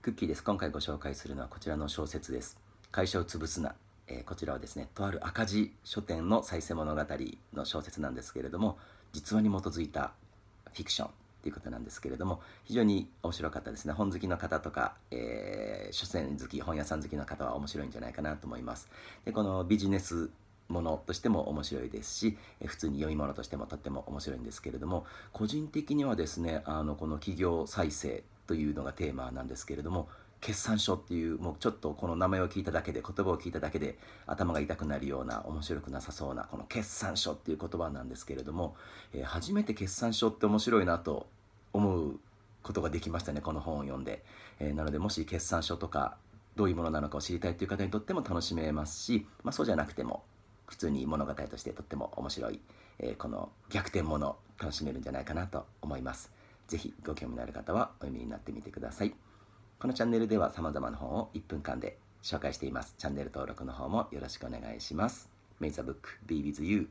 クッキーです。今回ご紹介するのはこちらの小説です。会社を潰すな。えー、こちらはですね、とある赤字書店の再生物語の小説なんですけれども、実話に基づいたフィクションということなんですけれども、非常に面白かったですね。本好きの方とか、えー、書店好き、本屋さん好きの方は面白いんじゃないかなと思います。で、このビジネスものとしても面白いですし、普通に読み物としてもとっても面白いんですけれども、個人的にはですね、あのこの企業再生というのがテーマなんですけれども決算書っていうもうちょっとこの名前を聞いただけで言葉を聞いただけで頭が痛くなるような面白くなさそうなこの決算書っていう言葉なんですけれども、えー、初めて決算書って面白いなと思うことができましたねこの本を読んで、えー、なのでもし決算書とかどういうものなのかを知りたいという方にとっても楽しめますし、まあ、そうじゃなくても普通に物語としてとっても面白い、えー、この逆転もの楽しめるんじゃないかなと思います。ぜひご興味のある方はお読みになってみてください。このチャンネルでは様々な本を1分間で紹介しています。チャンネル登録の方もよろしくお願いします。メイザブック Be With You